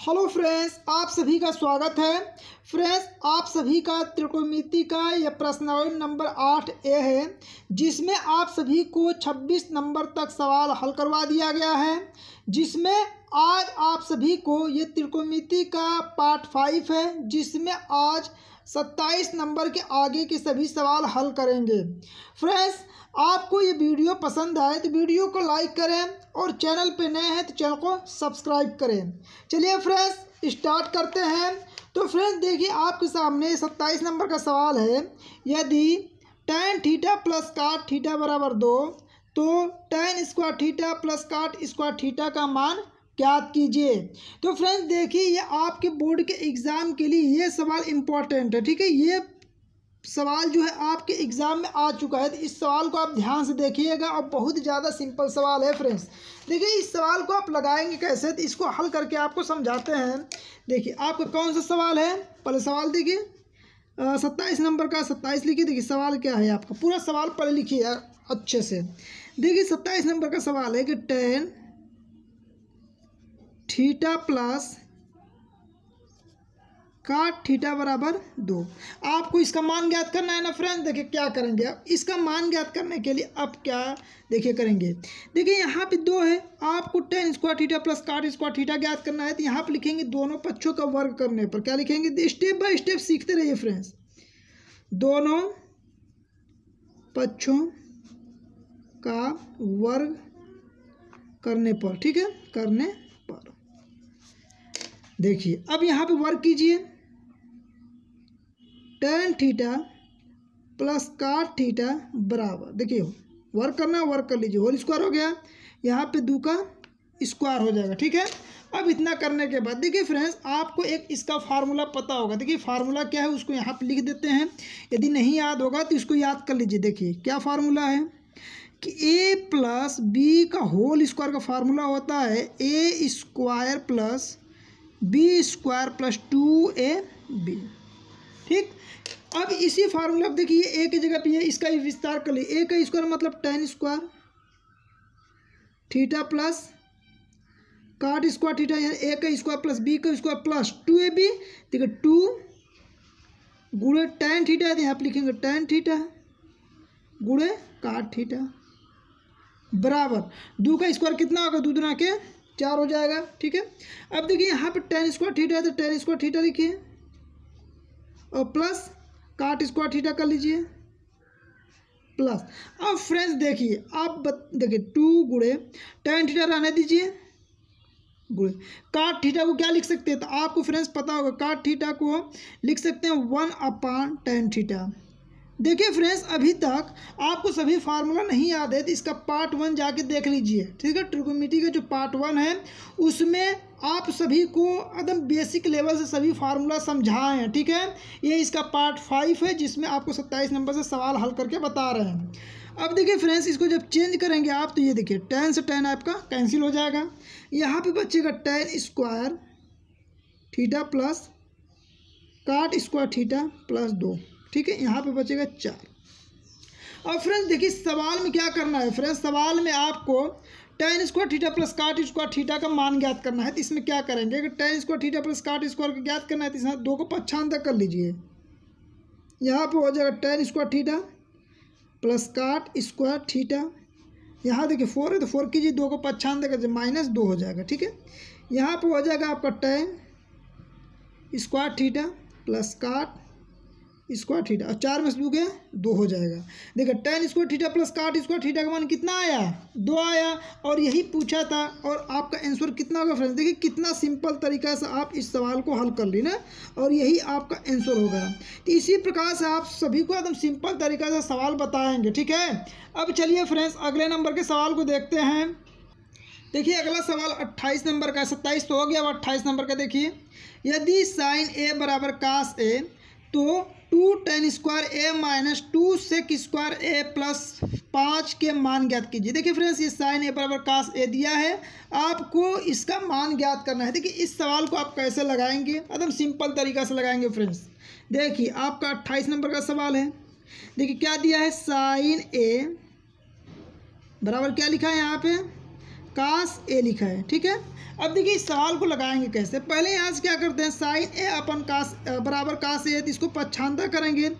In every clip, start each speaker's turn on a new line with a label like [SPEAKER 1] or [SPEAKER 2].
[SPEAKER 1] hello friends आप सभी का स्वागत है फ्रेंड्स आप सभी का त्रिकोणमिति का यह प्रश्नावली नंबर आठ ए है जिसमें आप सभी को छब्बीस नंबर तक सवाल हल करवा दिया गया है जिसमें आज आप सभी को ये त्रिकोणमिति का पार्ट फाइव है जिसमें आज सत्ताईस नंबर के आगे के सभी सवाल हल करेंगे फ्रेंड्स आपको ये वीडियो पसंद आए तो वीडियो को लाइक करें और चैनल पे नए हैं तो चैनल को सब्सक्राइब करें चलिए फ्रेंड्स स्टार्ट करते हैं तो फ्रेंड्स देखिए आपके सामने सत्ताईस नंबर का सवाल है यदि tan theta plus cot theta बराबर दो तो tan square theta plus cot square theta का मान याद कीजिए तो फ्रेंड्स देखिए ये आपके बोर्ड के एग्ज़ाम के लिए ये सवाल इम्पॉर्टेंट है ठीक है ये सवाल जो है आपके एग्ज़ाम में आ चुका है तो इस सवाल को आप ध्यान से देखिएगा और बहुत ज़्यादा सिंपल सवाल है फ्रेंड्स देखिए इस सवाल को आप लगाएंगे कैसे तो इसको हल करके आपको समझाते हैं देखिए आपका कौन सा सवाल है पहले सवाल देखिए सत्ताईस नंबर का सत्ताईस लिखिए देखिए सवाल क्या है आपका पूरा सवाल पहले लिखिए अच्छे से देखिए सत्ताईस नंबर का सवाल है कि tan theta plus cot theta बराबर दो आपको इसका मान ज्ञात करना है ना फ्रेंड देखिए क्या करेंगे अब इसका मान ज्ञात करने के लिए अब क्या देखिए करेंगे देखिए यहाँ पे दो है आपको tan square theta plus cot square theta ज्ञात करना है तो यहाँ पे लिखेंगे दोनों पक्षों का वर्ग करने पर क्या लिखेंगे स्टेप बाय स्टेप सीखते रहिए फ्रेंड्स दोनों पक्षों का वर्ग करने पर ठीक है करने देखिए अब यहाँ पे वर्क कीजिए tan theta plus cot theta बराबर देखिए वर्क करना वर्क कर लीजिए होल स्क्वायर हो गया यहाँ पे दू का स्क्वायर हो जाएगा ठीक है अब इतना करने के बाद देखिए फ्रेंड्स आपको एक इसका फार्मूला पता होगा देखिए फार्मूला क्या है उसको यहाँ पे लिख देते हैं यदि नहीं याद होगा तो इसको याद कर लीजिए देखिए क्या फार्मूला है कि ए प्लस बी का होल स्क्वायर का फार्मूला होता है a square plus b square plus two a b ठीक अब इसी फार्मूला अब देखिए ए की जगह पे इसका विस्तार कर लिए ए का स्क्वायर मतलब tan square theta plus cot square theta a का स्क्वायर प्लस बी का square plus two a b देखिए टू गुड़े टेन थीटा है यहाँ पर लिखेंगे टेन थीटा गुड़े काट थीटा बराबर दो का स्क्वायर कितना होगा दुना के चार हो जाएगा ठीक है अब देखिए यहाँ पे टेन स्क्वायर थीटा है तो टेन स्क्वायर थीटा लिखिए और प्लस काट स्क्वायर थीटा कर लीजिए प्लस अब फ्रेंड्स देखिए आप देखिए टू गुड़े टेन थीटा रहने दीजिए गुड़े काट थीटा को क्या लिख सकते हैं तो आपको फ्रेंड्स पता होगा काट थीटा को लिख सकते हैं वन अपान टेन थीटा देखिए फ्रेंड्स अभी तक आपको सभी फार्मूला नहीं याद है तो इसका पार्ट वन जाके देख लीजिए ठीक है ट्रिकोमिटी का जो पार्ट वन है उसमें आप सभी को एकदम बेसिक लेवल से सभी फार्मूला समझाए हैं ठीक है ये इसका पार्ट फाइव है जिसमें आपको सत्ताईस नंबर से सवाल हल करके बता रहे हैं अब देखिए फ्रेंड्स इसको जब चेंज करेंगे आप तो ये देखिए टेन से टेन आपका कैंसिल हो जाएगा यहाँ बच्चे बचेगा tan square theta plus cot square theta plus दो ठीक है यहाँ पे बचेगा चार अब फ्रेंड्स देखिए सवाल में क्या करना है फ्रेंड्स सवाल में आपको tan square theta plus cot square theta का मान ज्ञात करना है तो इसमें क्या करेंगे अगर tan square theta plus cot square का ज्ञात करना है तो इसमें दो को पच्छांतर कर लीजिए यहाँ पर हो जाएगा tan square theta plus cot square theta यहाँ देखिए फोर है तो फोर कीजिए दो को पच्छांतर कर माइनस दो हो जाएगा ठीक है यहाँ पर हो जाएगा आपका tan square theta plus cot square theta और चार में से दो गया दो हो जाएगा देखिए tan square theta plus cot square theta का मान कितना आया दो आया और यही पूछा था और आपका आंसर कितना होगा फ्रेंड्स देखिए कितना सिंपल तरीका से आप इस सवाल को हल कर ली ना और यही आपका आंसर होगा तो इसी प्रकार से आप सभी को एकदम सिंपल तरीका से सवाल बताएँगे ठीक है अब चलिए फ्रेंड्स अगले नंबर के सवाल को देखते हैं देखिए अगला सवाल अट्ठाईस नंबर का सत्ताईस तो हो गया अब अट्ठाईस नंबर का देखिए यदि साइन ए बराबर काश ए तो two tan square a minus two sec square a plus पाँच के मान ज्ञात कीजिए देखिए फ्रेंड्स ये साइन ए बराबर कास ए दिया है आपको इसका मान ज्ञात करना है देखिए इस सवाल को आप कैसे लगाएंगे एकदम सिंपल तरीका से लगाएंगे फ्रेंड्स देखिए आपका अट्ठाईस नंबर का सवाल है देखिए क्या दिया है साइन ए बराबर क्या लिखा है यहाँ पे काश ए लिखा है ठीक है अब देखिए इस सवाल को लगाएंगे कैसे पहले यहाँ से क्या करते हैं साइन ए अपन काश बराबर काश ए तो इसको पक्षांतर करेंगे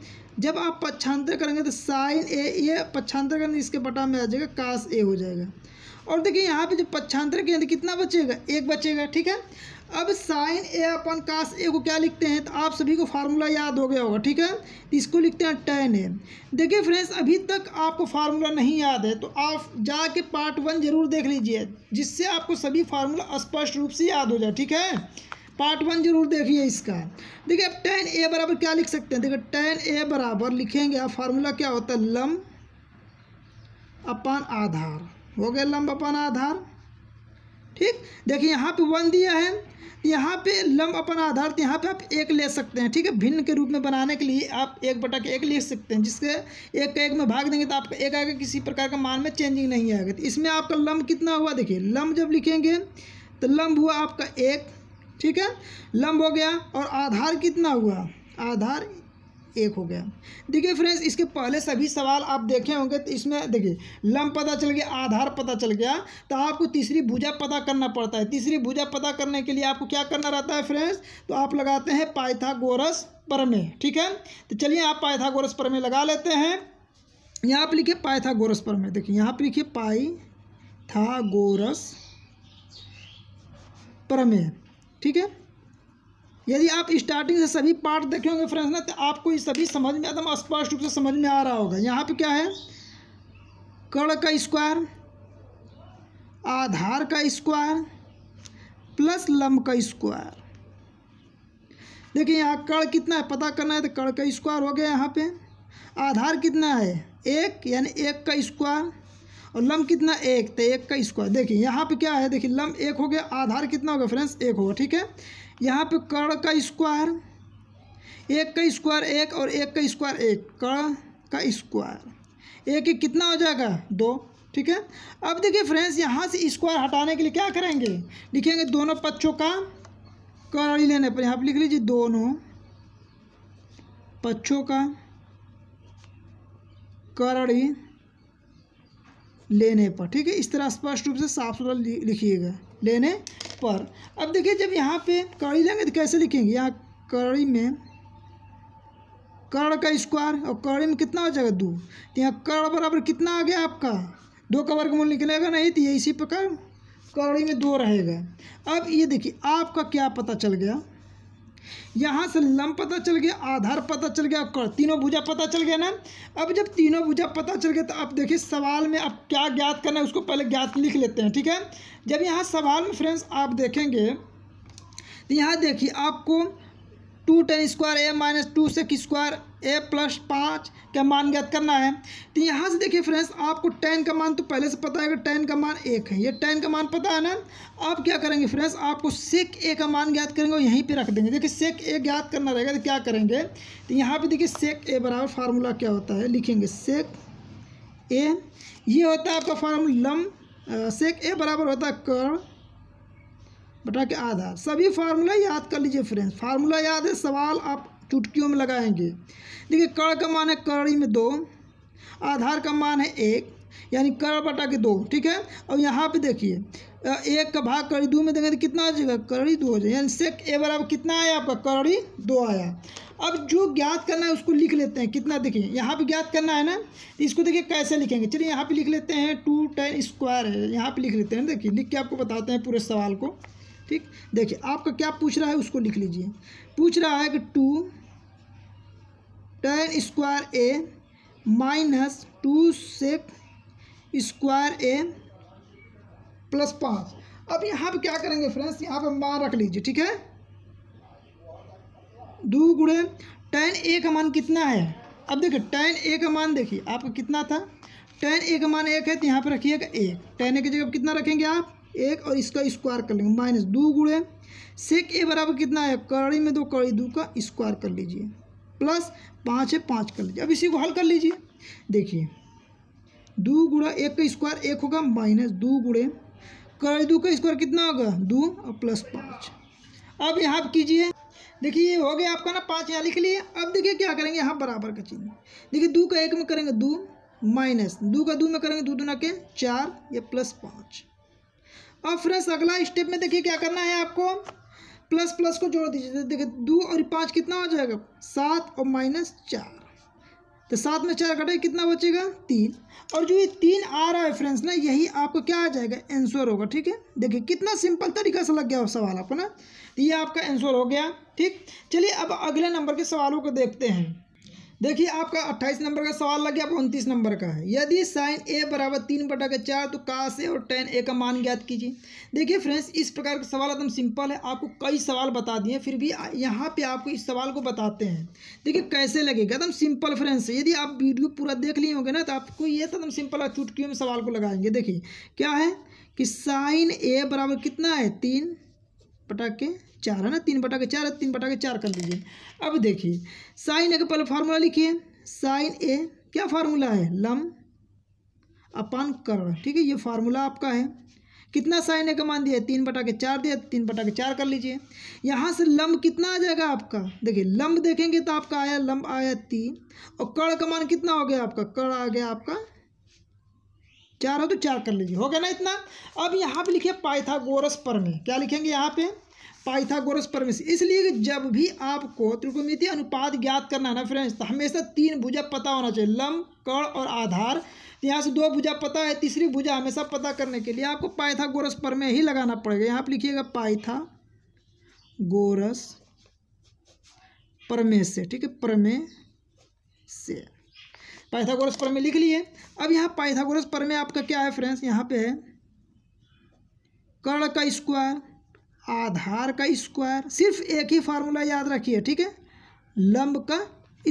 [SPEAKER 1] जब आप पक्षांतर करेंगे तो साइन ए ये पक्षांतर करने इसके बटा में आ जाएगा काश ए हो जाएगा और देखिए यहाँ पे जब पक्षांतर के अंदर तो कितना बचेगा एक बचेगा ठीक है अब साइन ए अपन कास ए को क्या लिखते हैं तो आप सभी को फार्मूला याद हो गया होगा ठीक है तो इसको लिखते हैं टेन ए देखिए फ्रेंड्स अभी तक आपको फार्मूला नहीं याद है तो आप जाके पार्ट वन जरूर देख लीजिए जिससे आपको सभी फार्मूला स्पष्ट रूप से याद हो जाए ठीक है पार्ट वन जरूर देखिए इसका देखिए अब टेन ए बराबर क्या लिख सकते हैं देखिए टेन ए बराबर लिखेंगे आप फार्मूला क्या होता है लम्ब अपन आधार हो गया लम्ब अपन आधार ठीक देखिए यहाँ पे वन दिया है यहाँ पे लम्ब अपन आधारित तो यहाँ पे आप एक ले सकते हैं ठीक है भिन्न के रूप में बनाने के लिए आप एक बटा के एक लिख सकते हैं जिसके एक का एक में भाग देंगे तो आपका एक आगे किसी प्रकार का मान में चेंजिंग नहीं आएगा तो इसमें आपका लम्ब कितना हुआ देखिए लम्ब जब लिखेंगे तो लम्ब हुआ आपका एक ठीक है लम्ब हो गया और आधार कितना हुआ आधार एक हो गया देखिए फ्रेंड्स इसके पहले सभी सवाल आप देखे होंगे तो इसमें देखिए लम पता चल गया आधार पता चल गया तो आपको तीसरी भुजा पता करना पड़ता है तीसरी भुजा पता करने के लिए आपको क्या करना रहता है फ्रेंड्स तो आप लगाते हैं पाइथागोरस परमे ठीक है तो चलिए आप पाइथागोरस परमे लगा लेते हैं यहाँ पर लिखिए पाइथागोरस परमे देखिए यहाँ पर लिखिए पाइथागोरस परमे ठीक है यदि आप स्टार्टिंग से सभी पार्ट देखे होंगे फ्रेंड्स ना तो आपको ये सभी समझ में एकदम स्पष्ट रूप से समझ में आ रहा होगा यहाँ पे क्या है कड़ का स्क्वायर आधार का स्क्वायर प्लस लंब का स्क्वायर देखिए यहाँ कड़ कितना है पता करना है तो कड़ का स्क्वायर हो गया यहाँ पे आधार कितना है एक यानी एक का स्क्वायर और लम कितना एक तो एक का स्क्वायर देखिए यहाँ पे क्या है देखिए लम्ब एक हो गया आधार कितना हो गया फ्रेंड्स एक होगा ठीक है यहाँ पे कर्ण का स्क्वायर एक का स्क्वायर एक और एक का स्क्वायर एक कर्ण का स्क्वायर एक एक कितना हो जाएगा दो ठीक है अब देखिए फ्रेंड्स यहाँ से स्क्वायर हटाने के लिए क्या करेंगे लिखेंगे दोनों पक्षों का कर्णी लेने पर यहाँ पर लिख लीजिए दोनों पक्षों का करड़ी लेने पर ठीक है इस तरह स्पष्ट रूप से साफ सुथरा लिखिएगा लेने पर अब देखिए जब यहाँ पे कड़ी लेंगे तो कैसे लिखेंगे यहाँ कड़ी में कड़ का स्क्वायर और कड़ी में कितना हो जाएगा दो तो यहाँ कड़ बराबर कितना आ गया आपका दो का वर्गमूल निकलेगा नहीं तो ये इसी प्रकार कड़ी में दो रहेगा अब ये देखिए आपका क्या पता चल गया यहाँ से लंब पता चल गया आधार पता चल गया और तीनों भुजा पता चल गया ना अब जब तीनों भुजा पता चल गया तो अब देखिए सवाल में अब क्या ज्ञात करना है उसको पहले ज्ञात लिख लेते हैं ठीक है जब यहाँ सवाल में फ्रेंड्स आप देखेंगे तो यहाँ देखिए आपको two tan square a minus two sec square a plus पाँच का मान ज्ञात करना है तो यहाँ से देखिए फ्रेंड्स आपको टेन का मान तो पहले से पता है कि टेन का मान एक है ये टेन का मान पता है ना आप क्या करेंगे फ्रेंड्स आपको सेक ए का मान ज्ञात करेंगे और यहीं पे रख देंगे देखिए सेक ए ज्ञात करना रहेगा तो क्या करेंगे तो यहाँ पे देखिए सेक ए बराबर फार्मूला क्या होता है लिखेंगे सेक ए ये होता है आपका फार्मूलम सेक ए बराबर होता है कर्ण बटा के आधा सभी फार्मूला याद कर लीजिए फ्रेंड्स फार्मूला याद है सवाल आप चुटकियों में लगाएंगे देखिए कड़ का मान है कड़ी में दो आधार का मान है एक यानी कड़ बटा के दो ठीक है और यहाँ पे देखिए एक का भाग कड़ी दो में देखें तो कितना आ जाएगा कड़ी दो हो जाएगा यानी सेक ए बराबर कितना आया आपका कड़ी दो आया अब जो ज्ञात करना है उसको लिख लेते हैं कितना देखिए यहाँ पे ज्ञात करना है ना तो इसको देखिए कैसे लिखेंगे चलिए यहाँ पे लिख लेते हैं टू टेन स्क्वायर है यहाँ पे लिख लेते हैं देखिए लिख के आपको बताते हैं पूरे सवाल को ठीक देखिए आपका क्या पूछ रहा है उसको लिख लीजिए पूछ रहा है कि two tan square a minus two sec square a plus पाँच अब यहाँ पे क्या करेंगे फ्रेंड्स यहाँ पे मान रख लीजिए ठीक है दो गुड़े टेन ए का मान कितना है अब देखिए टेन ए का मान देखिए आपका कितना था टेन ए का मान एक है तो यहाँ पर रखिएगा एक टेन ए की जगह कितना रखेंगे आप एक और इसका स्क्वायर कर लेंगे माइनस दो गुड़े सेक ए बराबर कितना है कड़ी में दो कड़ी दो का स्क्वायर कर लीजिए प्लस पाँच है पाँच कर लीजिए अब इसी को हल कर लीजिए देखिए दो गुड़ा एक का स्क्वायर एक होगा माइनस दो गुड़े कड़ी दो का स्क्वायर कितना होगा दो और प्लस पाँच अब यहाँ कीजिए देखिए ये हो गया आपका ना पाँच यहाँ लिख लिए अब देखिए क्या करेंगे यहाँ बराबर का चिन्ह देखिए दो का एक में करेंगे दो माइनस दो का दो में करेंगे दो दुना के चार या प्लस पाँच अब फ्रेंड्स अगला स्टेप में देखिए क्या करना है आपको प्लस प्लस को जोड़ दीजिए तो देखिए दो और पाँच कितना हो जाएगा सात और माइनस चार तो सात में चार घटे कितना बचेगा तीन और जो ये तीन आ रहा है फ्रेंड्स ना यही आपको क्या आ जाएगा आंसर होगा ठीक है देखिए कितना सिंपल तरीका से लग गया सवाल आपको ना ये आपका आंसर हो गया ठीक चलिए अब अगले नंबर के सवालों को देखते हैं देखिए आपका अट्ठाईस नंबर का सवाल लग गया आप उनतीस नंबर का है यदि साइन ए बराबर तीन बटा के चार तो कास ए और टेन ए का मान ज्ञात कीजिए देखिए फ्रेंड्स इस प्रकार का सवाल एकदम सिंपल है आपको कई सवाल बता दिए फिर भी यहाँ पे आपको इस सवाल को बताते हैं देखिए कैसे लगेगा एकदम सिंपल फ्रेंड्स यदि आप वीडियो पूरा देख लिए होंगे ना तो आपको ये तो एकदम सिंपल चुटकी में सवाल को लगाएंगे देखिए क्या है कि साइन ए बराबर कितना है तीन बटा के चार है ना तीन बटा के चार है तीन बटा के चार कर दीजिए अब देखिए साइन ए का पहले फार्मूला लिखिए साइन ए क्या फार्मूला है लम अपान कर्ण ठीक है ये फार्मूला आपका है कितना साइन ए का मान दिया तीन बटा के चार दिया तीन बटा के चार कर लीजिए यहाँ से लम्ब कितना आ जाएगा आपका देखिए लंब देखेंगे तो आपका आया लंब आया तीन और कड़ का मान कितना हो गया आपका कड़ आ गया आपका चार हो तो चार कर लीजिए हो गया ना इतना अब यहाँ पे लिखिए पाइथागोरस परमे क्या लिखेंगे यहाँ पे पाइथागोरस परमेस इसलिए कि जब भी आपको त्रिकोणमितीय अनुपात ज्ञात करना है ना फ्रेंड्स तो हमेशा तीन भुजा पता होना चाहिए लंब कड़ और आधार तो यहाँ से दो भुजा पता है तीसरी भुजा हमेशा पता करने के लिए आपको पाइथागोरस परमे ही लगाना पड़ेगा यहाँ पर लिखिएगा पाइथा गोरस परमे से ठीक है परमे से पाइथागोरस पर में लिख लिए अब यहाँ पाइथागोरस पर में आपका क्या है फ्रेंड्स यहाँ पे है कर्ण का स्क्वायर आधार का स्क्वायर सिर्फ एक ही फार्मूला याद रखिए ठीक है लंब का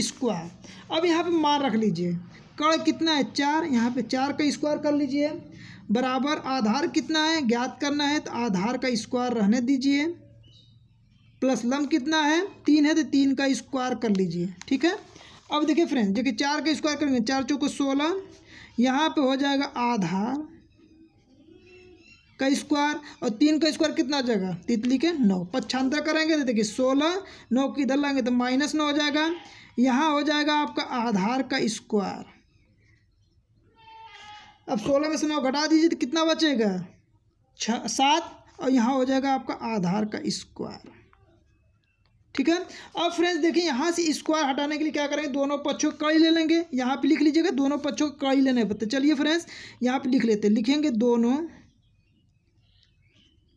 [SPEAKER 1] स्क्वायर अब यहाँ पे मान रख लीजिए कर्ण कितना है चार यहाँ पे चार का स्क्वायर कर लीजिए बराबर आधार कितना है ज्ञात करना है तो आधार का स्क्वायर रहने दीजिए प्लस लंब कितना है तीन है तो तीन का स्क्वायर कर लीजिए ठीक है अब देखिए फ्रेंड देखिए चार का स्क्वायर करेंगे चार चौको सोलह यहाँ पे हो जाएगा आधार का स्क्वायर और तीन का स्क्वायर कितना जाएगा तितली के नौ पच्छांतर करेंगे तो देखिए सोलह नौ की इधर लाएंगे तो माइनस नौ हो जाएगा यहाँ हो जाएगा आपका आधार का स्क्वायर अब सोलह में से नौ घटा दीजिए तो कितना बचेगा छ सात और यहाँ हो जाएगा आपका आधार का स्क्वायर ठीक है अब फ्रेंड्स देखिए यहाँ से स्क्वायर हटाने के लिए क्या करेंगे दोनों पक्षों कड़ी ले लेंगे यहाँ पे लिख लीजिएगा दोनों पक्षों का कड़ी लेने पर तो चलिए फ्रेंड्स यहाँ पे लिख लेते लिखेंगे दोनों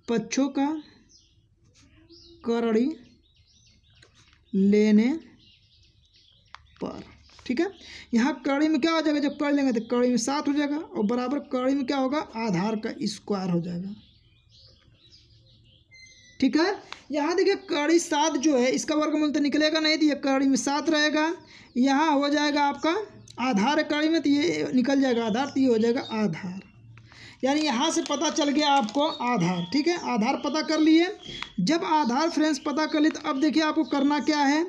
[SPEAKER 1] पक्षों का करड़ी लेने पर ठीक है यहाँ कड़ी में क्या हो जाएगा जब कर लेंगे तो कड़ी में सात हो जाएगा और बराबर कड़ी में क्या होगा आधार का स्क्वायर हो जाएगा ठीक है यहाँ देखिए कड़ी सात जो है इसका वर्गमूल तो निकलेगा नहीं तो ये कड़ी में सात रहेगा यहाँ हो जाएगा आपका आधार कड़ी में तो ये निकल जाएगा आधार तो ये हो जाएगा आधार यानी यहाँ से पता चल गया आपको आधार ठीक है आधार पता कर लिए जब आधार फ्रेंड्स पता कर लिए तो अब देखिए आपको करना क्या है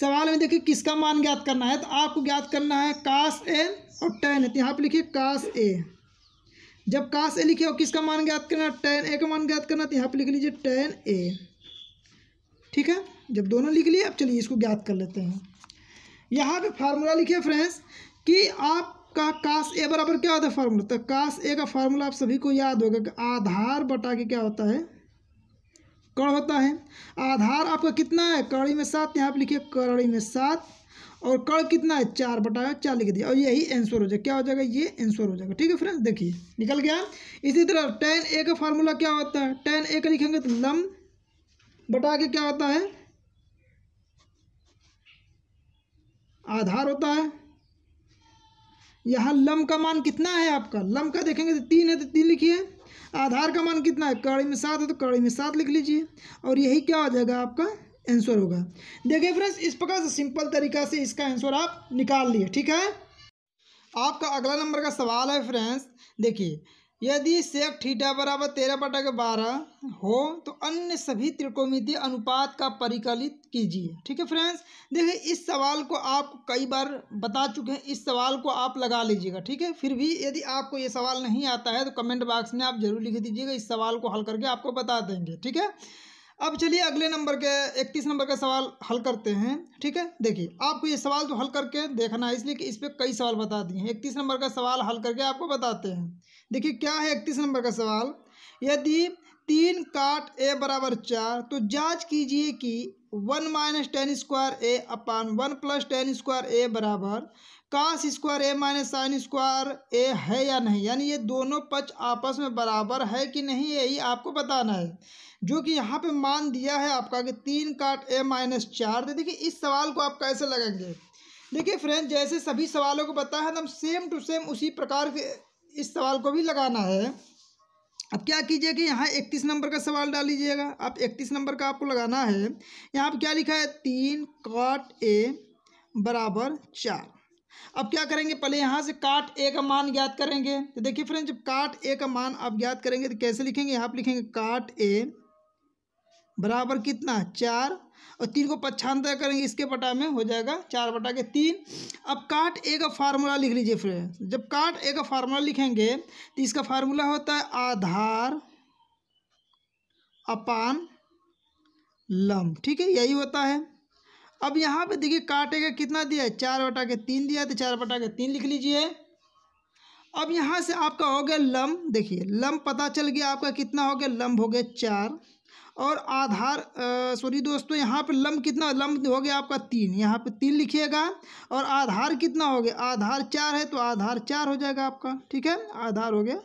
[SPEAKER 1] सवाल में देखिए किसका मान ज्ञात करना है तो आपको ज्ञात करना है काश ए और टेन है तो यहाँ पर लिखिए काश ए जब काश ए लिखे हो किसका मान ज्ञात करना टेन ए का मान ज्ञात करना तो यहाँ पर लिख लीजिए टेन ए ठीक है जब दोनों लिख लिए अब चलिए इसको ज्ञात कर लेते हैं यहाँ पे फार्मूला लिखे फ्रेंड्स कि आपका कास ए बराबर क्या होता है फार्मूला तो कास ए का फार्मूला आप सभी को याद होगा कि आधार बटा के क्या होता है कड़ होता है आधार आपका कितना है कड़ी में सात यहाँ पे लिखिए कड़ी में सात और कर्ण कितना है चार बटा चार लिख दिया और यही आंसर हो जाएगा क्या हो जाएगा ये आंसर हो जाएगा ठीक है फ्रेंड्स देखिए निकल गया इसी तरह टेन ए का फार्मूला क्या होता है टेन ए का लिखेंगे तो लम बटा के क्या होता है आधार होता है यहाँ लम का मान कितना है आपका लम का देखेंगे तो तीन है तो तीन लिखिए आधार का मान कितना है कड़ी में सात है तो कड़ी में सात लिख लीजिए और यही क्या हो जाएगा आपका आंसर होगा देखिए फ्रेंड्स इस प्रकार से सिंपल तरीका से इसका आंसर आप निकाल लिए ठीक है आपका अगला नंबर का सवाल है फ्रेंड्स देखिए यदि सेक थीटा बराबर तेरह बटा के बारह हो तो अन्य सभी त्रिकोणमितीय अनुपात का परिकलित कीजिए ठीक है फ्रेंड्स देखिए इस सवाल को आप कई बार बता चुके हैं इस सवाल को आप लगा लीजिएगा ठीक है फिर भी यदि आपको ये सवाल नहीं आता है तो कमेंट बॉक्स में आप जरूर लिख दीजिएगा इस सवाल को हल करके आपको बता देंगे ठीक है अब चलिए अगले नंबर के इकतीस नंबर का सवाल हल करते हैं ठीक है देखिए आपको ये सवाल तो हल करके देखना है इसलिए कि इस पर कई सवाल बता दिए हैं इकतीस नंबर का सवाल हल करके आपको बताते हैं देखिए क्या है इकतीस नंबर का सवाल यदि तीन काट ए बराबर चार तो जांच कीजिए कि one minus tan square a upon one plus tan square a बराबर cos square a minus sine square a है या नहीं यानी ये दोनों पक्ष आपस में बराबर है कि नहीं यही आपको बताना है जो कि यहाँ पे मान दिया है आपका कि तीन काट ए माइनस चार दे देखिए इस सवाल को आप कैसे लगाएंगे देखिए फ्रेंड जैसे सभी सवालों को पता है हम सेम टू सेम उसी प्रकार के इस सवाल को भी लगाना है अब क्या कीजिए कि यहाँ इकतीस नंबर का सवाल डाल लीजिएगा आप इकतीस नंबर का आपको लगाना है यहाँ पर क्या लिखा है तीन काट ए बराबर चार अब क्या करेंगे पहले यहाँ से काट ए का मान ज्ञात करेंगे तो देखिए फ्रेंड जब काट ए का मान आप ज्ञात करेंगे तो कैसे लिखेंगे यहाँ पर लिखेंगे काट ए बराबर कितना चार और तीन को पक्षांतर करेंगे इसके बटा में हो जाएगा चार बटा के तीन अब काट ए का फार्मूला लिख लीजिए फ्रेंड्स जब काट ए का फार्मूला लिखेंगे तो इसका फार्मूला होता है आधार अपान लम्ब ठीक है यही होता है अब यहाँ पे देखिए काटे का कितना दिया है चार बटा के तीन दिया तो चार बटा के तीन लिख लीजिए अब यहाँ से आपका हो गया लम्ब देखिए लम्ब पता चल गया आपका कितना हो गया लम्ब हो गया चार और आधार सॉरी दोस्तों यहाँ पर लम्ब कितना लम्ब हो गया आपका तीन यहाँ पे तीन लिखिएगा और आधार कितना हो गया आधार चार है तो आधार चार हो जाएगा आपका ठीक है आधार हो गया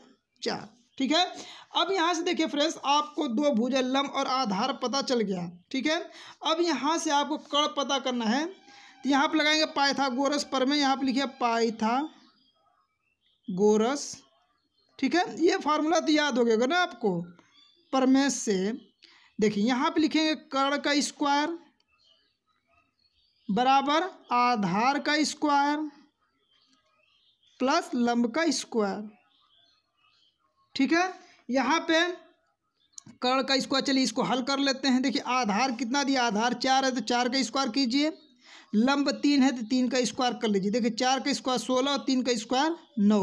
[SPEAKER 1] चार ठीक है अब यहाँ से देखिए फ्रेंड्स आपको दो भुजा लम्ब और आधार पता चल गया ठीक है अब यहाँ से आपको कड़ पता करना है तो यहाँ पर लगाएंगे पाइथागोरस पर में यहाँ पर लिखिए पाइथा गोरस ठीक है ये फार्मूला तो याद हो गया ना आपको परमेश से देखिए यहाँ पे लिखेंगे कर्ण का स्क्वायर बराबर आधार का स्क्वायर प्लस लंब का स्क्वायर ठीक है यहाँ पे कर्ण का स्क्वायर चलिए इसको हल कर लेते हैं देखिए आधार कितना दिया आधार चार है तो चार का स्क्वायर कीजिए लंब तीन है तो तीन का स्क्वायर कर लीजिए देखिए चार का स्क्वायर सोलह और तीन का स्क्वायर नौ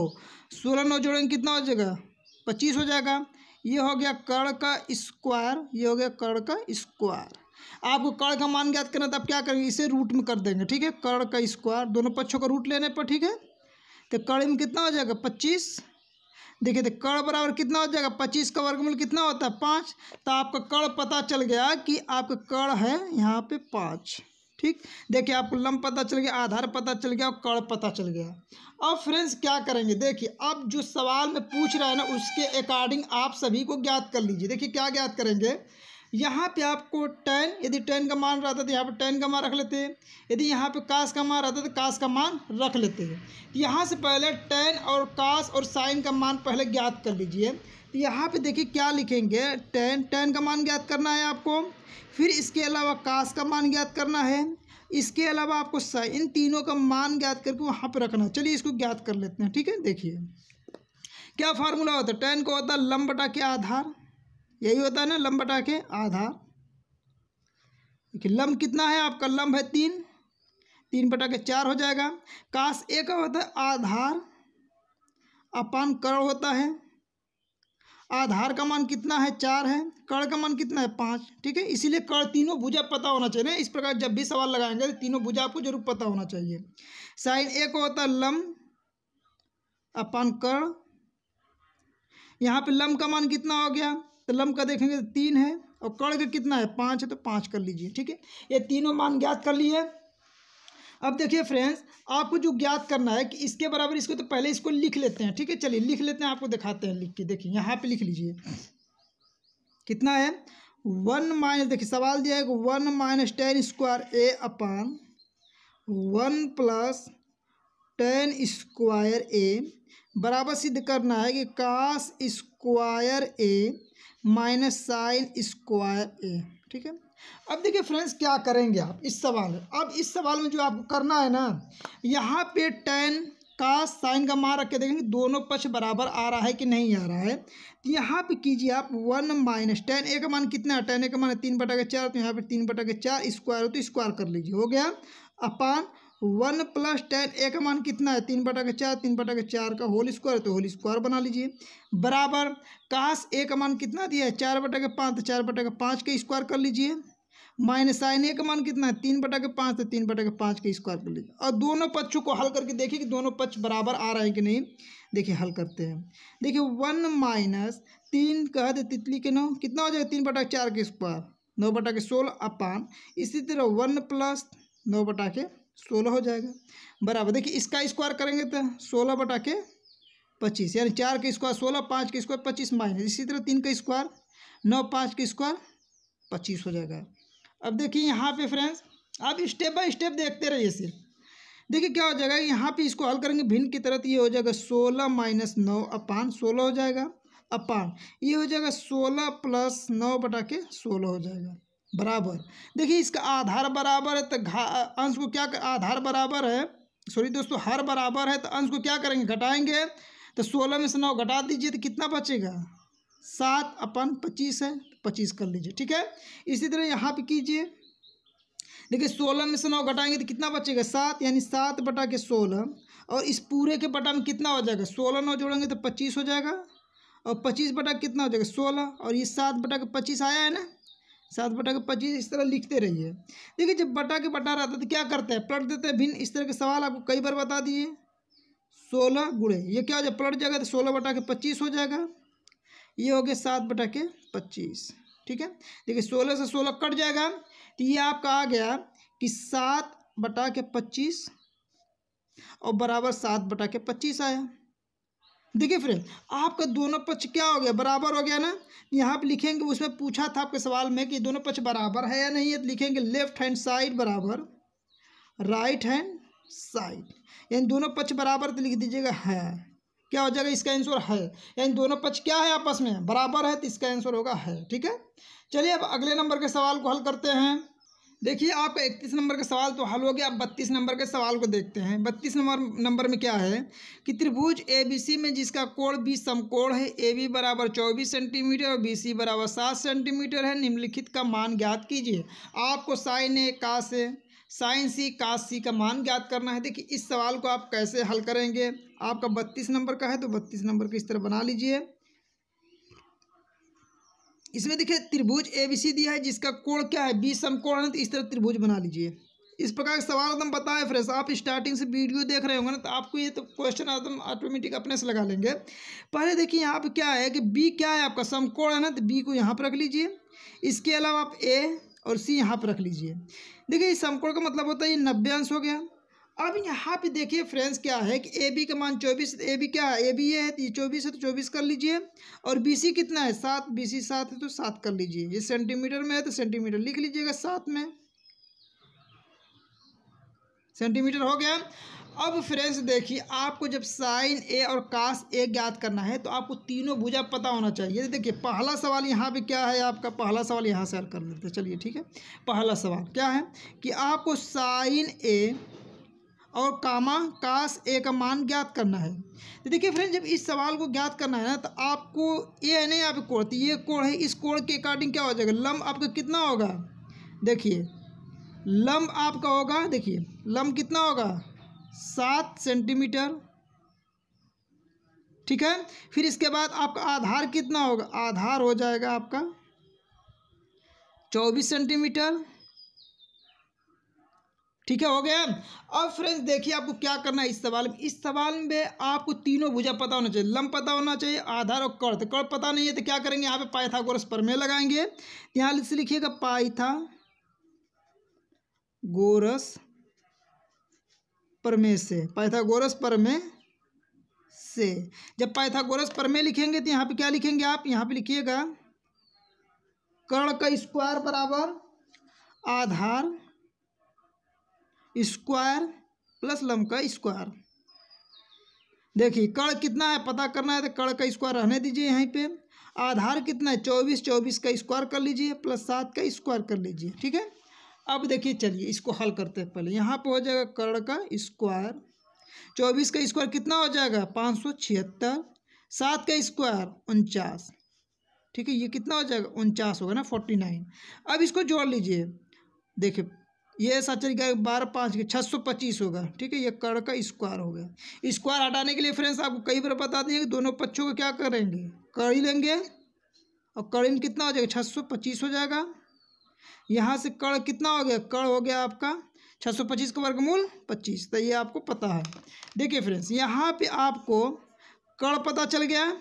[SPEAKER 1] सोलह नौ जोड़ेंगे कितना हो जाएगा पच्चीस हो जाएगा ये हो गया कर्ण का स्क्वायर ये हो गया कर्ण का स्क्वायर आपको कर्ण का मान ज्ञात करना तो आप क्या करेंगे इसे रूट में कर देंगे ठीक है कर्ण का स्क्वायर दोनों पक्षों का रूट लेने पर ठीक है तो कर्ण में कितना हो जाएगा पच्चीस देखिए तो कर्ण बराबर कितना हो जाएगा पच्चीस का वर्गमूल कितना होता है पाँच तो आपका कर्ण पता चल गया कि आपका कर्ण है यहाँ पे पाँच ठीक देखिए आपको लंब पता चल गया आधार पता चल गया और कड़ पता चल गया अब फ्रेंड्स क्या करेंगे देखिए अब जो सवाल में पूछ रहा है ना उसके अकॉर्डिंग आप सभी को ज्ञात कर लीजिए देखिए क्या ज्ञात करेंगे यहाँ पे आपको टेन यदि टेन का मान रहता तो यहाँ पे टेन का मान रख लेते हैं यदि यहाँ पे कास का मान रहता तो कास का मान रख लेते हैं यहाँ से पहले टेन और कास और साइन का मान पहले ज्ञात कर लीजिए तो यहाँ पे देखिए क्या लिखेंगे टेन टेन का मान ज्ञात करना है आपको फिर इसके अलावा कास का मान ज्ञात करना है इसके अलावा आपको इन तीनों का मान ज्ञात करके वहाँ पर रखना है चलिए इसको ज्ञात कर लेते हैं ठीक है देखिए क्या फार्मूला होता है टेन का होता है लम्बटा के आधार यही होता है ना लम्बटा के आधार देखिए लम्ब कितना है आपका लम्ब है तीन तीन बटा के चार हो जाएगा काश ए का होता है आधार अपान कर होता है आधार का मान कितना है चार है कड़ का मान कितना है पाँच ठीक है इसीलिए कड़ तीनों भुजा पता होना चाहिए ना इस प्रकार जब भी सवाल लगाएंगे तो तीनों भुजा आपको जरूर पता होना चाहिए साइन ए को होता है लम अपन कड़ यहाँ पे लम का मान कितना हो गया तो लम का देखेंगे तो तीन है और कड़ का कितना है पाँच है तो पाँच कर लीजिए ठीक है ये तीनों मान ज्ञात कर लिए अब देखिए फ्रेंड्स आपको जो ज्ञात करना है कि इसके बराबर इसको तो पहले इसको लिख लेते हैं ठीक है चलिए लिख लेते हैं आपको दिखाते हैं लिख के देखिए यहाँ पे लिख लीजिए कितना है वन माइनस देखिए सवाल दिया है कि one minus tan square a upon one plus tan square a बराबर सिद्ध करना है कि cos square a minus sine square a ठीक है अब देखिए फ्रेंड्स क्या करेंगे आप इस सवाल में अब इस सवाल में जो आपको करना है ना यहाँ पे टेन का साइन का मार रख के देखेंगे दोनों पक्ष बराबर आ रहा है कि नहीं आ रहा है तो यहाँ पे कीजिए आप वन माइनस टेन ए का मान कितना है टेन ए का मान तीन बटा के चार तो यहाँ पे तीन बटा के चार स्क्वायर हो तो स्क्वायर कर लीजिए हो गया upon one plus tan a का मान कितना है तीन बटा के चार तीन बटा के चार का होल स्क्वायर तो होल स्क्वायर बना लीजिए बराबर काश ए का मान कितना दिया है चार बटा के पाँच तो चार बटा के पाँच का स्क्वायर कर लीजिए माइनस साइन ए का मान कितना है तीन बटा के पाँच तो तीन बटा के पाँच के स्क्वायर कर लीजिए और दोनों पक्षों को हल करके देखिए कि दोनों पक्ष बराबर आ रहे हैं कि नहीं देखिए हल करते हैं देखिए वन माइनस तीन का दे तो तितली के नौ कितना हो जाएगा तीन बटा चार के स्क्वायर नौ बटा के सोलह अपान इसी तरह वन प्लस नौ बटा के सोलह हो जाएगा बराबर देखिए इसका स्क्वायर करेंगे तो सोलह बटा के पच्चीस यानी चार का स्क्वायर सोलह पाँच का स्क्वायर पच्चीस माइनस इसी तरह तीन का स्क्वायर नौ पाँच का स्क्वायर पच्चीस हो जाएगा अब देखिए यहाँ पे फ्रेंड्स आप स्टेप बाय स्टेप देखते रहिए इसे देखिए क्या हो जाएगा यहाँ पे इसको हल करेंगे भिन्न की तरह तो ये हो जाएगा सोलह माइनस नौ अपान सोलह हो जाएगा अपान ये हो जाएगा सोलह प्लस नौ बटा के सोलह हो जाएगा बराबर देखिए इसका आधार बराबर है तो घा अंश को क्या कर, आधार बराबर है सॉरी दोस्तों हर बराबर है तो अंश को क्या करेंगे घटाएंगे तो सोलह में से नौ घटा दीजिए तो कितना बचेगा सात अपन पच्चीस है पच्चीस कर लीजिए ठीक है इसी तरह यहाँ पे कीजिए देखिए सोलह में से नौ घटाएंगे तो कितना बचेगा सात यानी सात बटा के सोलह और इस पूरे के बटा में कितना हो जाएगा सोलह नौ जोड़ेंगे तो पच्चीस हो जाएगा और पच्चीस बटा कितना हो जाएगा सोलह और ये सात बटा के पच्चीस आया है ना सात बटा के पच्चीस इस तरह लिखते रहिए देखिए जब बटा के बटा रहता तो क्या करते हैं पलट देते हैं भिन्न इस तरह के सवाल आपको कई बार बता दिए सोलह गुड़े ये क्या हो जाए पलट जाएगा तो सोलह बटा के पच्चीस हो जाएगा ये हो गया सात बटा के पच्चीस ठीक है देखिए सोलह से सोलह कट जाएगा तो ये आपका आ गया कि सात बटा के पच्चीस और बराबर सात बटा के पच्चीस आया देखिए फ्रेंड आपका दोनों पक्ष क्या हो गया बराबर हो गया ना यहाँ पर लिखेंगे उसमें पूछा था आपके सवाल में कि दोनों पक्ष बराबर है या नहीं है तो लिखेंगे लेफ्ट हैंड साइड बराबर राइट हैंड साइड यानी दोनों पक्ष बराबर तो लिख दीजिएगा है क्या हो जाएगा इसका आंसर है यानी दोनों पक्ष क्या है आपस में बराबर है तो इसका आंसर होगा है ठीक है चलिए अब अगले नंबर के सवाल को हल करते हैं देखिए आपका इकतीस नंबर का सवाल तो हल हो गया अब बत्तीस नंबर के सवाल को देखते हैं बत्तीस नंबर नंबर में क्या है कि त्रिभुज ए बी सी में जिसका कोण बी समकोण है ए बी बराबर चौबीस सेंटीमीटर और बी सी बराबर सात सेंटीमीटर है निम्नलिखित का मान ज्ञात कीजिए आपको साइन ए का से साइन सी कास सी का मान ज्ञात करना है देखिए इस सवाल को आप कैसे हल करेंगे आपका बत्तीस नंबर का है तो बत्तीस नंबर का इस तरह बना लीजिए इसमें देखिए त्रिभुज ए बी सी दिया है जिसका कोण क्या है बी समकोण है तो इस तरह त्रिभुज बना लीजिए इस प्रकार के सवाल एकदम बताएं फ्रेश आप स्टार्टिंग से वीडियो देख रहे होंगे ना तो आपको ये तो क्वेश्चन एकदम ऑटोमेटिक अपने से लगा लेंगे पहले देखिए यहाँ पर क्या है कि बी क्या है आपका समकोण है ना तो बी को यहाँ पर रख लीजिए इसके अलावा आप ए और सी यहाँ पर रख लीजिए देखिए इस समकोण का मतलब होता है ये नब्बे अंश हो गया अब यहाँ पे देखिए फ्रेंड्स क्या है कि ए बी का मान चौबीस ए बी क्या है ए बी ये है तो ये चौबीस है तो चौबीस कर लीजिए और बी सी कितना है सात बी सी सात है तो सात कर लीजिए ये सेंटीमीटर में है तो सेंटीमीटर लिख लीजिएगा सात में सेंटीमीटर हो गया अब फ्रेंड्स देखिए आपको जब साइन ए और कास ए ज्ञात करना है तो आपको तीनों भुजा पता होना चाहिए देखिए पहला सवाल यहाँ पे क्या है आपका पहला सवाल यहाँ से कर लेते हैं चलिए ठीक है पहला सवाल क्या है कि आपको साइन ए और कामा कास ए का मान ज्ञात करना है तो देखिए फ्रेंड जब इस सवाल को ज्ञात करना है ना तो आपको ए है ना यहाँ पे कोण तो ये कोड़ है इस कोड़ के अकॉर्डिंग क्या हो जाएगा लम्ब आपका कितना होगा देखिए लम्ब आपका होगा देखिए लम्ब कितना होगा सात सेंटीमीटर ठीक है फिर इसके बाद आपका आधार कितना होगा आधार हो जाएगा आपका चौबीस सेंटीमीटर ठीक है हो गया अब फ्रेंड्स देखिए आपको क्या करना है इस सवाल में इस सवाल में आपको तीनों भुजा पता होना चाहिए लंब पता होना चाहिए आधार और कर्द तो कर्द पता नहीं है तो क्या करेंगे यहाँ पे पाइथागोरस पर में लगाएंगे यहाँ से लिखिएगा पाइथा गोरस परमे से पाइथागोरस परमे से जब पाइथागोरस परमे लिखेंगे तो यहाँ पे क्या लिखेंगे आप यहाँ पे लिखिएगा कर्ण का स्क्वायर बराबर आधार स्क्वायर प्लस लम का स्क्वायर देखिए कर्ण कितना है पता करना है तो कर्ण का स्क्वायर रहने दीजिए यहीं पे आधार कितना है चौबीस चौबीस का स्क्वायर कर लीजिए प्लस सात का स्क्वायर कर लीजिए ठीक है अब देखिए चलिए इसको हल करते हैं पहले यहाँ पर हो जाएगा कर्ण का स्क्वायर चौबीस का स्क्वायर कितना हो जाएगा पाँच सौ छिहत्तर सात का स्क्वायर उनचास ठीक है ये कितना हो जाएगा उनचास होगा ना फोर्टी नाइन अब इसको जोड़ लीजिए देखिए ये साचर गया बारह पाँच के छः सौ पच्चीस होगा ठीक है ये कर्ण का स्क्वायर हो गया स्क्वायर हटाने के लिए फ्रेंड्स आपको कई बार बता देंगे दोनों पक्षों को क्या करेंगे कड़ी लेंगे और कड़ी कितना हो जाएगा छः सौ पच्चीस हो जाएगा यहाँ से कड़ कितना हो गया कड़ हो गया आपका 625 का वर्गमूल 25 तो ये आपको पता है देखिए फ्रेंड्स यहाँ पे आपको कड़ पता चल गया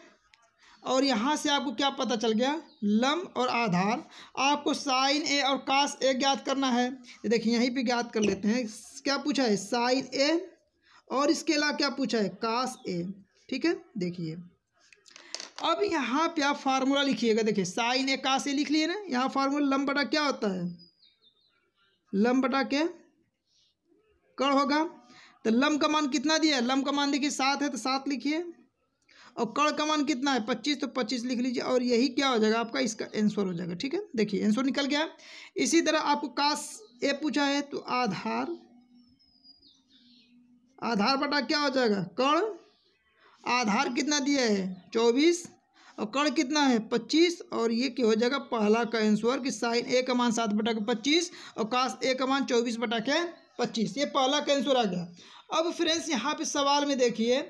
[SPEAKER 1] और यहाँ से आपको क्या पता चल गया लम्ब और आधार आपको साइन ए और काश ए ज्ञात करना है देखिए यहीं पे ज्ञात कर लेते हैं क्या पूछा है साइन ए और इसके अलावा क्या पूछा है काश ए ठीक है देखिए अब यहाँ पे आप फार्मूला लिखिएगा देखिए साइन ए का से लिख लिए ना यहाँ फार्मूला लम बटा क्या होता है लम बटा के कड़ होगा तो लम का मान कितना दिया है लम का मान देखिए सात है तो सात लिखिए और कड़ का मान कितना है पच्चीस तो पच्चीस लिख लीजिए और यही क्या हो जाएगा आपका इसका आंसर हो जाएगा ठीक है देखिए आंसर निकल गया इसी तरह आपको काश ए पूछा है तो आधार आधार बटा क्या हो जाएगा कड़ आधार कितना दिया है चौबीस और कर्ण कितना है पच्चीस और ये क्या हो जाएगा पहला का आंसर कि साइन ए का मान सात बटा के पच्चीस और काश ए का मान चौबीस बटा के पच्चीस ये पहला का आंसर आ गया अब फ्रेंड्स यहाँ पे सवाल में देखिए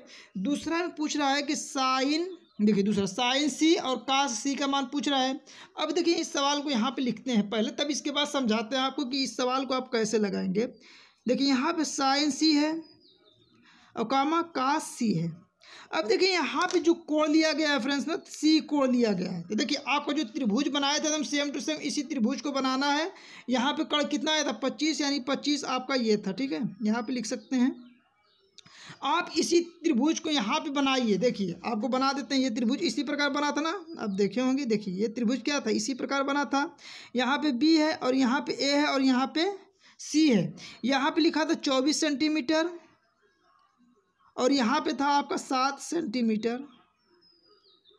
[SPEAKER 1] दूसरा पूछ रहा है कि साइन देखिए दूसरा साइन सी और काश सी का मान पूछ रहा है अब देखिए इस सवाल को यहाँ पे लिखते हैं पहले तब इसके बाद समझाते हैं आपको कि इस सवाल को आप कैसे लगाएंगे देखिए यहाँ पे साइन सी है और कामा काश सी है अब देखिए यहाँ पे जो कोण लिया गया है फ्रेंड्स ना सी कोण लिया गया है तो देखिए आपको जो त्रिभुज बनाया था एकदम सेम टू सेम इसी त्रिभुज को बनाना है यहाँ पे कड़ कितना आया था पच्चीस यानी पच्चीस आपका ये था ठीक है यहाँ पे लिख सकते हैं आप इसी त्रिभुज को यहाँ पे बनाइए देखिए आपको बना देते हैं ये त्रिभुज इसी प्रकार बना था ना अब देखे होंगे देखिए ये त्रिभुज क्या था इसी प्रकार बना था यहाँ पे बी है और यहाँ पे ए है और यहाँ पे सी है यहाँ पे लिखा था चौबीस सेंटीमीटर और यहाँ पे था आपका सात सेंटीमीटर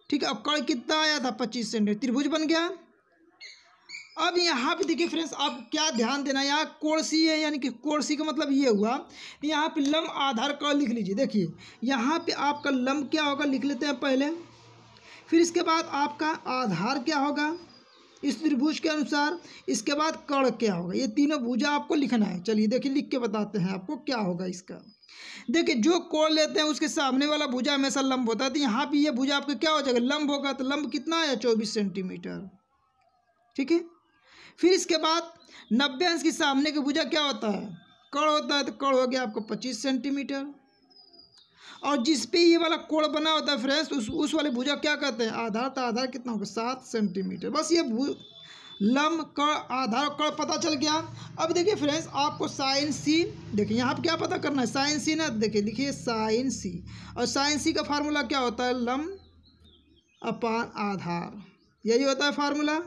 [SPEAKER 1] ठीक है अब कड़ कितना आया था पच्चीस सेंटीमीटर त्रिभुज बन गया अब यहाँ पे देखिए फ्रेंड्स आप क्या ध्यान देना यहाँ कोर्सी है यानी कि कोर्सी का मतलब ये हुआ यहाँ पे लम्ब आधार कड़ लिख लीजिए देखिए यहाँ पे आपका लम्ब क्या होगा लिख लेते हैं पहले फिर इसके बाद आपका आधार क्या होगा इस त्रिभुज के अनुसार इसके बाद कर्ण क्या होगा ये तीनों भुजा आपको लिखना है चलिए देखिए लिख के बताते हैं आपको क्या होगा इसका देखिए जो कोण लेते हैं उसके सामने वाला भुजा हमेशा लंब होता है तो यहाँ भी ये भुजा आपका क्या हो जाएगा लंब होगा तो लंब कितना आया चौबीस सेंटीमीटर ठीक है फिर इसके बाद नब्बे अंश के सामने की भुजा क्या होता है कड़ होता है तो कड़ हो गया आपको पच्चीस सेंटीमीटर और जिस पे ये वाला कोड़ बना होता है फ्रेंड्स उस उस वाले भुजा क्या कहते हैं आधार तो आधार कितना होगा सात सेंटीमीटर बस ये भू लम कर आधार कर पता चल गया अब देखिए फ्रेंड्स आपको साइन सी देखिए यहाँ पर क्या पता करना है साइन सी ना देखिए देखिए साइन सी और साइन सी का फार्मूला क्या होता है लम अपान आधार यही होता है फार्मूला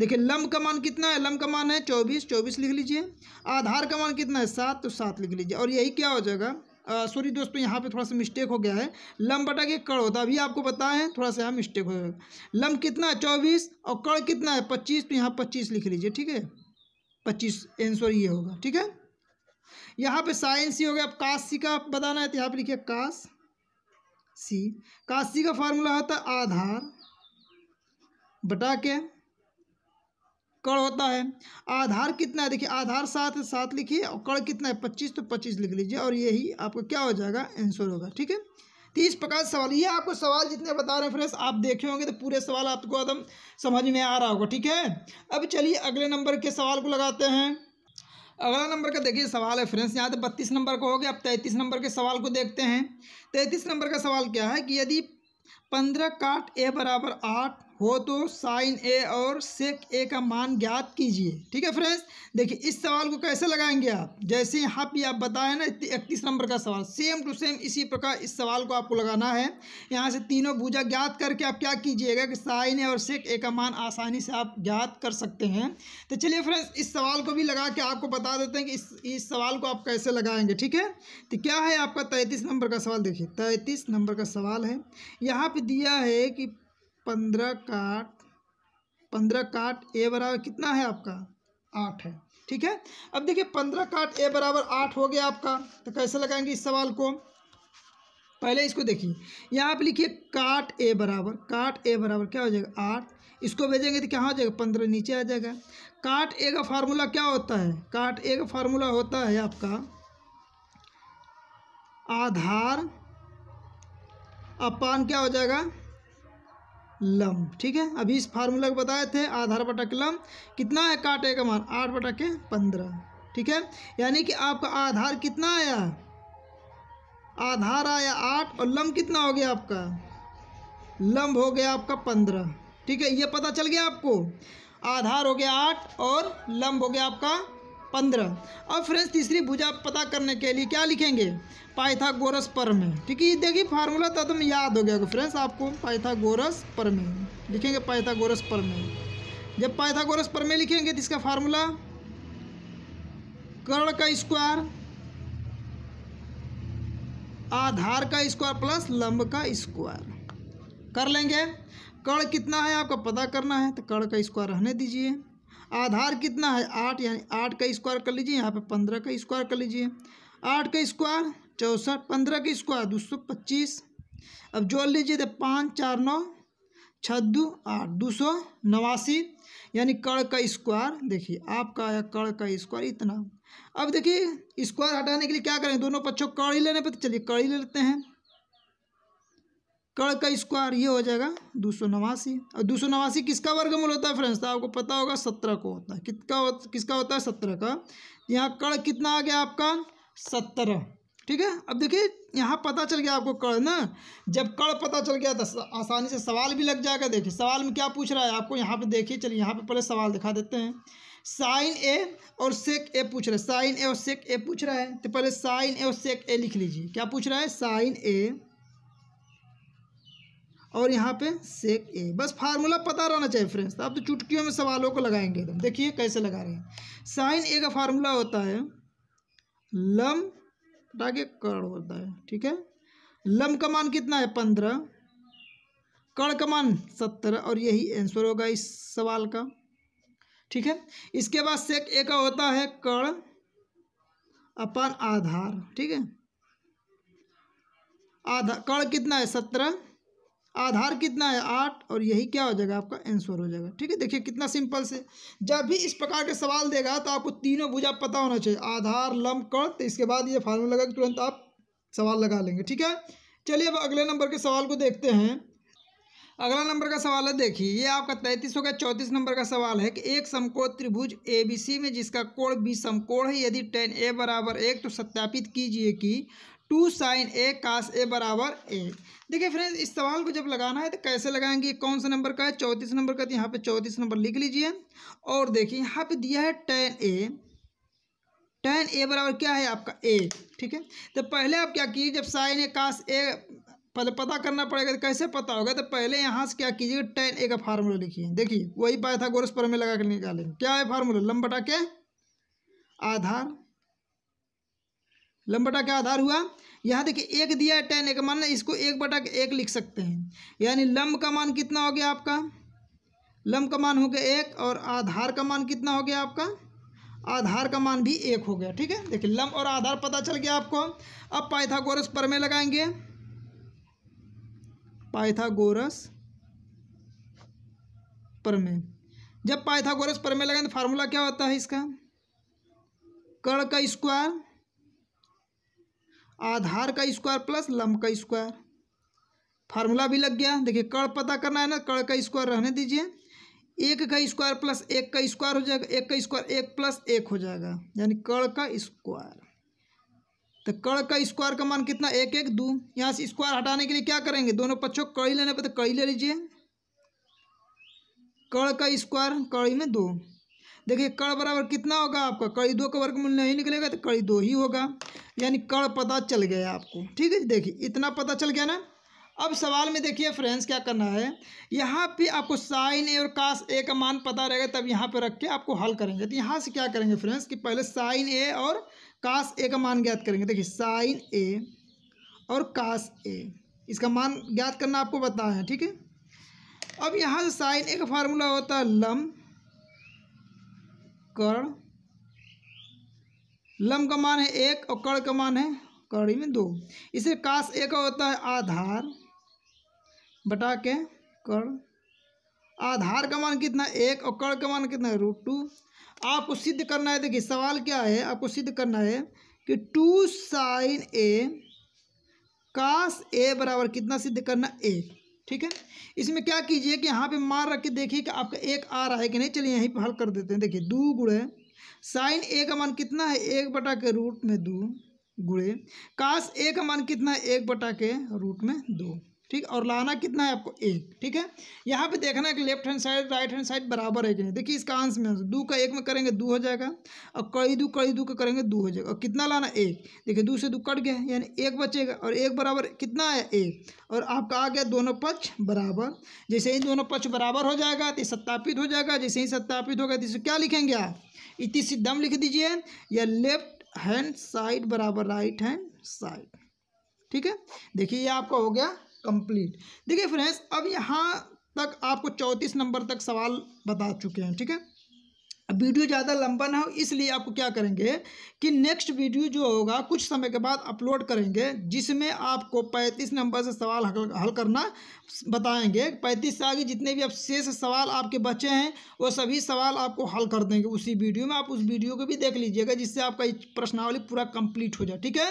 [SPEAKER 1] देखिए लम का मान कितना है लम का मान है चौबीस चौबीस लिख लीजिए आधार का मान कितना है सात तो सात लिख लीजिए और यही क्या हो जाएगा सॉरी दोस्तों यहाँ पे थोड़ा सा मिस्टेक हो गया है लम बटा के कड़ होता है अभी आपको बताया है थोड़ा सा यहाँ मिस्टेक हो जाएगा लम कितना है चौबीस और कड़ कितना है पच्चीस तो यहाँ पच्चीस लिख लीजिए ठीक है पच्चीस आंसर ये होगा ठीक है यहाँ पे साइंस ही हो गया अब काश सी का बताना है तो यहाँ पर लिखिए काश सी काश सी का फार्मूला होता है आधार बटा के कण होता है आधार कितना है देखिए आधार सात सात लिखिए और कण कितना है पच्चीस तो पच्चीस लिख लीजिए और यही आपको क्या हो जाएगा आंसर होगा ठीक है तीस तो प्रकार सवाल ये आपको सवाल जितने बता रहे हैं फ्रेंड्स आप देखे होंगे तो पूरे सवाल आपको एकदम समझ में आ रहा होगा ठीक है अब चलिए अगले नंबर के सवाल को लगाते हैं अगला नंबर का देखिए सवाल है फ्रेंड्स यहाँ तो बत्तीस नंबर का हो गया अब तैंतीस नंबर के सवाल को देखते हैं तैंतीस नंबर का सवाल क्या है कि यदि पंद्रह काट ए बराबर आठ हो तो साइन ए और सेक ए का मान ज्ञात कीजिए ठीक है फ्रेंड्स देखिए इस सवाल को कैसे लगाएंगे आप जैसे यहाँ पे आप बताएं ना इकतीस नंबर का सवाल सेम टू सेम इसी प्रकार इस सवाल को आपको लगाना है यहाँ से तीनों भुजा ज्ञात करके आप क्या कीजिएगा कि साइन ए और सेक ए का मान आसानी से आप ज्ञात कर सकते हैं तो चलिए फ्रेंड्स इस सवाल को भी लगा के आपको बता देते हैं कि इस इस सवाल को आप कैसे लगाएंगे ठीक है तो क्या है आपका तैंतीस नंबर का सवाल देखिए तैंतीस नंबर का सवाल है यहाँ पर दिया है कि पंद्रह काट पंद्रह काट ए बराबर कितना है आपका आठ है ठीक है अब देखिए पंद्रह काट ए बराबर आठ हो गया आपका तो कैसे लगाएंगे इस सवाल को पहले इसको देखिए यहाँ आप लिखिए काट ए बराबर काट ए बराबर क्या हो जाएगा आठ इसको भेजेंगे तो क्या हो जाएगा पंद्रह नीचे आ जाएगा काट ए का फार्मूला क्या होता है काट ए का फार्मूला होता है आपका आधार अपान क्या हो जाएगा लम ठीक है अभी इस फार्मूला को बताए थे आधार बटक लम कितना है काटे का मान आठ बटा के पंद्रह ठीक है यानी कि आपका आधार कितना आया आधार आया आठ और लम कितना हो गया आपका लम्ब हो गया आपका पंद्रह ठीक है ये पता चल गया आपको आधार हो गया आठ और लम्ब हो गया आपका पंद्रह अब फ्रेंड्स तीसरी भुजा पता करने के लिए क्या लिखेंगे पाइथागोरस पर में ठीक है ये देखिए फार्मूला तो तुम याद हो गया फ्रेंड्स आपको पाइथागोरस पर में लिखेंगे पाइथागोरस पर में जब पाइथागोरस पर में लिखेंगे तो इसका फार्मूला कर्ण का स्क्वायर आधार का स्क्वायर प्लस लंब का स्क्वायर कर लेंगे कर्ण कितना है आपको पता करना है तो कर्ण का स्क्वायर रहने दीजिए आधार कितना है आठ यानी आठ का स्क्वायर कर लीजिए यहाँ पे पंद्रह का स्क्वायर कर लीजिए आठ का स्क्वायर चौंसठ पंद्रह का स्क्वायर दो सौ पच्चीस अब जोड़ लीजिए तो पाँच चार नौ छद्दू आठ दो सौ नवासी यानी कड़ का स्क्वायर देखिए आपका आया कड़ का स्क्वायर इतना अब देखिए स्क्वायर हटाने के लिए क्या करें दोनों पक्षों कड़ ही लेने पर तो चलिए कड़ ही ले लेते हैं कण का स्क्वायर ये हो जाएगा दो सौ नवासी और दो सौ नवासी किसका वर्गमूल होता है फ्रेंड्स तो आपको पता होगा सत्रह को होता है किसका किसका होता है सत्रह का यहाँ कण कितना आ गया आपका सत्रह ठीक है अब देखिए यहाँ पता चल गया आपको कण ना जब कण पता चल गया तो आसानी से सवाल भी लग जाएगा देखिए सवाल में क्या पूछ रहा है आपको यहाँ पे देखिए चलिए यहाँ पे पहले सवाल दिखा देते हैं साइन ए और सेक ए पूछ रहा है साइन ए और सेक ए पूछ रहा है तो पहले साइन ए और सेक ए लिख लीजिए क्या पूछ रहा है साइन ए और यहाँ पे सेक ए बस फार्मूला पता रहना चाहिए फ्रेंड्स आप तो चुटकियों में सवालों को लगाएंगे एकदम देखिए कैसे लगा रहे हैं साइन ए का फार्मूला होता है लम आगे कड़ होता है ठीक है लम का मान कितना है पंद्रह कड़ का मान सत्तर और यही आंसर होगा इस सवाल का ठीक है इसके बाद सेक ए का होता है कड़ अपन आधार ठीक है आधार कड़ कितना है सत्रह आधार कितना है आठ और यही क्या हो जाएगा आपका आंसर हो जाएगा ठीक है देखिए कितना सिंपल से जब भी इस प्रकार के सवाल देगा तो आपको तीनों भुजा पता होना चाहिए आधार लम्ब कण तो इसके बाद ये फार्मूला लगा तुरंत आप सवाल लगा लेंगे ठीक है चलिए अब अगले नंबर के सवाल को देखते हैं अगला नंबर का सवाल है देखिए ये आपका तैंतीस हो गया चौंतीस नंबर का सवाल है कि एक समकोण त्रिभुज ए बी सी में जिसका कोण बी समकोण है यदि टेन ए बराबर एक तो सत्यापित कीजिए कि की टू साइन ए कास ए बराबर ए देखिए फ्रेंड्स इस सवाल को जब लगाना है तो कैसे लगाएंगे कौन सा नंबर का है चौंतीस नंबर का तो यहाँ पे चौंतीस नंबर लिख लीजिए और देखिए यहाँ पे दिया है टेन ए टेन ए बराबर क्या है आपका ए ठीक है तो पहले आप क्या कीजिए जब साइन ए कास ए पहले पता करना पड़ेगा तो कैसे पता होगा तो पहले यहाँ से क्या कीजिएगा टेन ए का फार्मूला लिखिए देखिए वही पाया था गोरस पर में लगा कर निकालेंगे क्या है फार्मूला लम के आधार लंबटा का आधार हुआ यहाँ देखिए एक दिया है टेन एक मान ना इसको एक बटा के एक लिख सकते हैं यानी लंब का मान कितना हो गया आपका लंब का मान हो गया एक और आधार का मान कितना हो गया आपका आधार का मान भी एक हो गया ठीक है देखिए लंब और आधार पता चल गया आपको अब पाइथागोरस पर में लगाएंगे पाइथागोरस पर में जब पाइथागोरस पर में लगाएंगे फार्मूला तो क्या होता है इसका कर्ण का स्क्वायर आधार का स्क्वायर प्लस लंब का स्क्वायर फार्मूला भी लग गया देखिए कड़ पता करना है ना कड़ का स्क्वायर रहने दीजिए एक का स्क्वायर प्लस एक का स्क्वायर हो जाएगा एक का स्क्वायर एक प्लस एक हो जाएगा यानी कड़ का स्क्वायर तो कड़ का स्क्वायर का मान कितना एक एक दो यहाँ से स्क्वायर हटाने के लिए क्या करेंगे दोनों पक्षों को कड़ी लेने पर तो कड़ी ले लीजिए कड़ का स्क्वायर कड़ी में दो देखिए कड़ बराबर कितना होगा आपका कड़ी दो का वर्गमूल नहीं निकलेगा तो कड़ी दो ही होगा यानी कण पता चल गया आपको ठीक है देखिए इतना पता चल गया ना अब सवाल में देखिए फ्रेंड्स क्या करना है यहाँ पे आपको साइन ए और काश ए का मान पता रहेगा तब यहाँ पे रख के आपको हल करेंगे तो यहाँ से क्या करेंगे फ्रेंड्स कि पहले साइन ए और काश ए का मान ज्ञात करेंगे देखिए साइन ए और काश ए इसका मान ज्ञात करना आपको पता है ठीक है अब यहाँ से साइन ए का फार्मूला होता है लम कर्ण लम का मान है एक और कड़ का मान है कड़ी में दो इसे काश एक होता है आधार बटा के कड़ आधार का मान कितना एक और कड़ का मान कितना है रूट टू आपको सिद्ध करना है देखिए सवाल क्या है आपको सिद्ध करना है कि टू साइन ए काश ए बराबर कितना सिद्ध करना एक ठीक है इसमें क्या कीजिए कि यहाँ पे मार रख के देखिए कि आपका एक आ रहा है कि नहीं चलिए यहीं पर हल कर देते हैं देखिए दो गुड़े साइन ए का मान कितना है एक बटा के रूट में दो गुड़े काश ए का मान कितना है एक बटा के रूट में दो ठीक और लाना कितना है आपको एक ठीक है यहाँ पे देखना है कि left hand side right hand side बराबर है कि नहीं देखिए इसका आंसर में दो का एक में करेंगे दो हो जाएगा और कड़ी दो कड़ी दो का करेंगे दो हो जाएगा और कितना लाना एक देखिए दो से दो कट गया यानी एक बचेगा और एक बराबर कितना है एक और आपका आ गया दोनों पक्ष बराबर जैसे ही दोनों पक्ष बराबर हो जाएगा तो सत्यापित हो जाएगा जैसे ही सत्यापित होगा तो इसे क्या लिखेंगे आप सी दम लिख दीजिए या लेफ्ट हैंड साइड बराबर राइट हैंड साइड ठीक है देखिए ये आपका हो गया कंप्लीट देखिए फ्रेंड्स अब यहाँ तक आपको चौंतीस नंबर तक सवाल बता चुके हैं ठीक है वीडियो ज़्यादा लंबा ना हो इसलिए आपको क्या करेंगे कि नेक्स्ट वीडियो जो होगा कुछ समय के बाद अपलोड करेंगे जिसमें आपको 35 नंबर से सवाल हल, हल करना बताएंगे 35 से आगे जितने भी अब शेष सवाल आपके बचे हैं वो सभी सवाल आपको हल कर देंगे उसी वीडियो में आप उस वीडियो को भी देख लीजिएगा जिससे आपका प्रश्नावली पूरा कंप्लीट हो जाए ठीक है